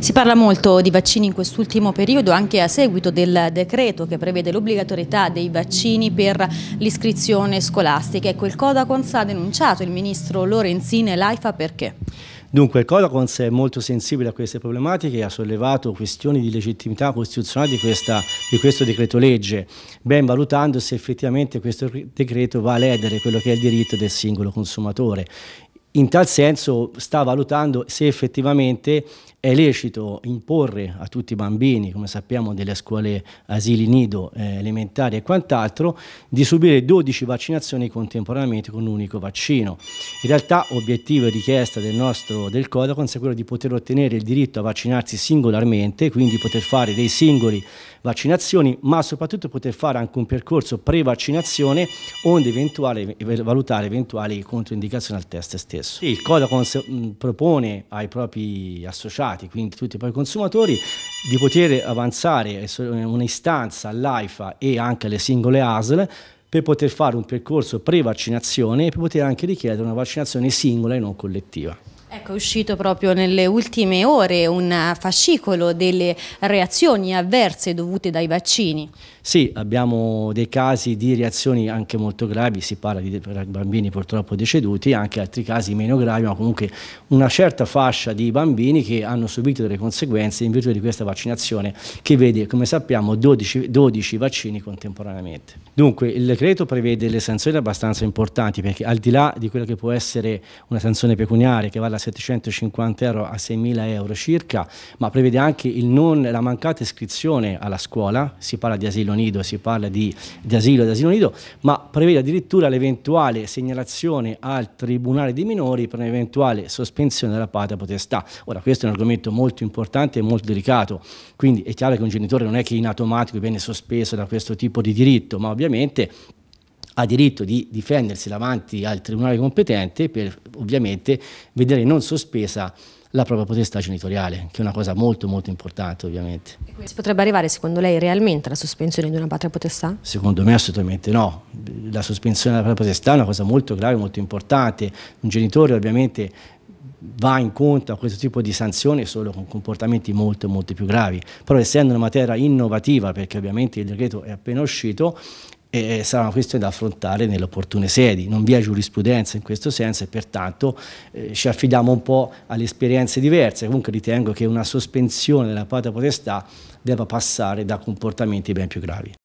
Si parla molto di vaccini in quest'ultimo periodo anche a seguito del decreto che prevede l'obbligatorietà dei vaccini per l'iscrizione scolastica. Ecco, il Codacons ha denunciato il ministro Lorenzini e l'AIFA perché? Dunque, il Codacons è molto sensibile a queste problematiche e ha sollevato questioni di legittimità costituzionale di, questa, di questo decreto legge, ben valutando se effettivamente questo decreto va a ledere quello che è il diritto del singolo consumatore. In tal senso sta valutando se effettivamente è lecito imporre a tutti i bambini, come sappiamo, delle scuole asili nido eh, elementari e quant'altro, di subire 12 vaccinazioni contemporaneamente con un unico vaccino. In realtà obiettivo e richiesta del nostro del Codacons è quello di poter ottenere il diritto a vaccinarsi singolarmente, quindi poter fare dei singoli vaccinazioni, ma soprattutto poter fare anche un percorso pre-vaccinazione onde eventuale, valutare eventuali controindicazioni al test stesso stesso. Sì, il Codacons mm, propone ai propri associati, quindi tutti i propri consumatori, di poter avanzare eh, un'istanza all'AIFA e anche alle singole ASL per poter fare un percorso pre-vaccinazione e per poter anche richiedere una vaccinazione singola e non collettiva. Ecco, è uscito proprio nelle ultime ore un fascicolo delle reazioni avverse dovute dai vaccini. Sì, abbiamo dei casi di reazioni anche molto gravi, si parla di bambini purtroppo deceduti, anche altri casi meno gravi, ma comunque una certa fascia di bambini che hanno subito delle conseguenze in virtù di questa vaccinazione che vede, come sappiamo, 12, 12 vaccini contemporaneamente. Dunque, il decreto prevede delle sanzioni abbastanza importanti perché al di là di quella che può essere una sanzione pecuniaria che va alla 750 euro a 6.000 euro circa, ma prevede anche non, la mancata iscrizione alla scuola, si parla di asilo nido, si parla di, di asilo ed asilo nido, ma prevede addirittura l'eventuale segnalazione al Tribunale dei minori per un'eventuale sospensione della patria potestà. Ora questo è un argomento molto importante e molto delicato, quindi è chiaro che un genitore non è che in automatico viene sospeso da questo tipo di diritto, ma ovviamente ha diritto di difendersi davanti al tribunale competente per ovviamente vedere non sospesa la propria potestà genitoriale, che è una cosa molto molto importante ovviamente. Si potrebbe arrivare secondo lei realmente alla sospensione di una patria potestà? Secondo me assolutamente no, la sospensione della propria potestà è una cosa molto grave, molto importante, un genitore ovviamente va incontro a questo tipo di sanzione solo con comportamenti molto molto più gravi, però essendo una materia innovativa, perché ovviamente il decreto è appena uscito, e sarà questione da affrontare nelle opportune sedi. Non vi è giurisprudenza in questo senso e pertanto eh, ci affidiamo un po' alle esperienze diverse. Comunque ritengo che una sospensione della patria potestà debba passare da comportamenti ben più gravi.